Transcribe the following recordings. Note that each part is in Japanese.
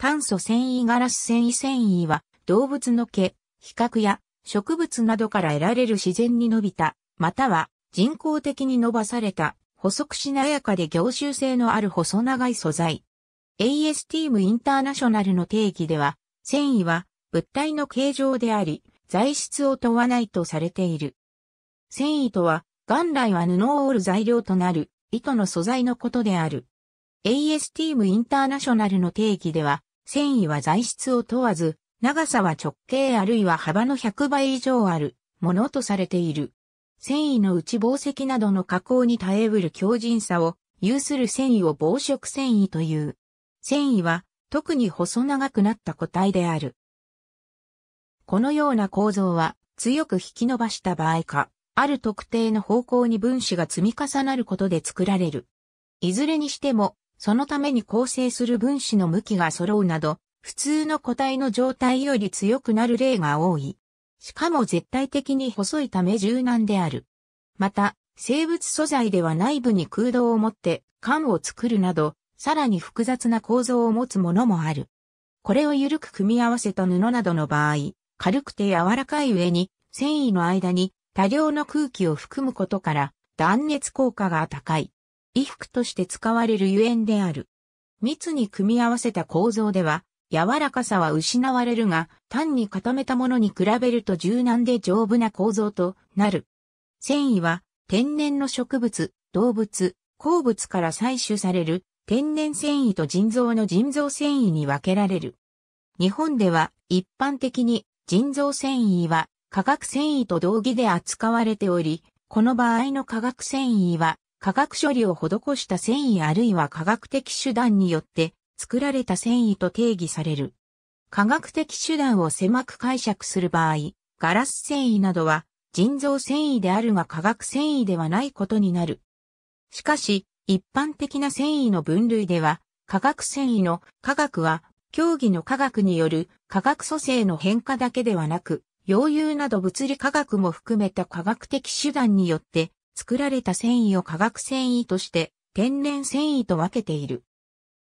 炭素繊維ガラス繊維繊維は動物の毛、比較や植物などから得られる自然に伸びた、または人工的に伸ばされた、細くしなやかで凝集性のある細長い素材。ASTEAM インターナショナルの定義では、繊維は物体の形状であり、材質を問わないとされている。繊維とは、元来は布を織る材料となる、糸の素材のことである。ASTEAM インターナショナルの定義では、繊維は材質を問わず、長さは直径あるいは幅の100倍以上あるものとされている。繊維の内紡績などの加工に耐えうる強靭さを有する繊維を防食繊維という。繊維は特に細長くなった個体である。このような構造は強く引き伸ばした場合か、ある特定の方向に分子が積み重なることで作られる。いずれにしてもそのために構成する分子の向きが揃うなど、普通の個体の状態より強くなる例が多い。しかも絶対的に細いため柔軟である。また、生物素材では内部に空洞を持って缶を作るなど、さらに複雑な構造を持つものもある。これを緩く組み合わせた布などの場合、軽くて柔らかい上に、繊維の間に多量の空気を含むことから、断熱効果が高い。衣服として使われるゆえんである。密に組み合わせた構造では、柔らかさは失われるが、単に固めたものに比べると柔軟で丈夫な構造となる。繊維は、天然の植物、動物、鉱物から採取される、天然繊維と腎臓の腎臓繊維に分けられる。日本では、一般的に、腎臓繊維は、化学繊維と同義で扱われており、この場合の化学繊維は、化学処理を施した繊維あるいは化学的手段によって作られた繊維と定義される。化学的手段を狭く解釈する場合、ガラス繊維などは人造繊維であるが化学繊維ではないことになる。しかし、一般的な繊維の分類では、化学繊維の化学は、競技の化学による化学組成の変化だけではなく、溶融など物理化学も含めた化学的手段によって作られた繊維を化学繊維として天然繊維と分けている。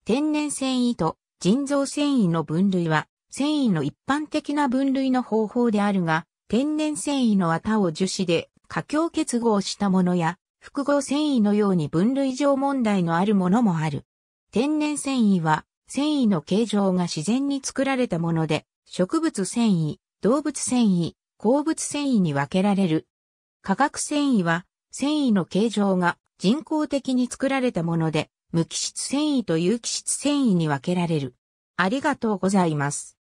天然繊維と人造繊維の分類は繊維の一般的な分類の方法であるが、天然繊維の綿を樹脂で過強結合したものや複合繊維のように分類上問題のあるものもある。天然繊維は繊維の形状が自然に作られたもので、植物繊維、動物繊維、鉱物繊維に分けられる。化学繊維は繊維の形状が人工的に作られたもので、無機質繊維と有機質繊維に分けられる。ありがとうございます。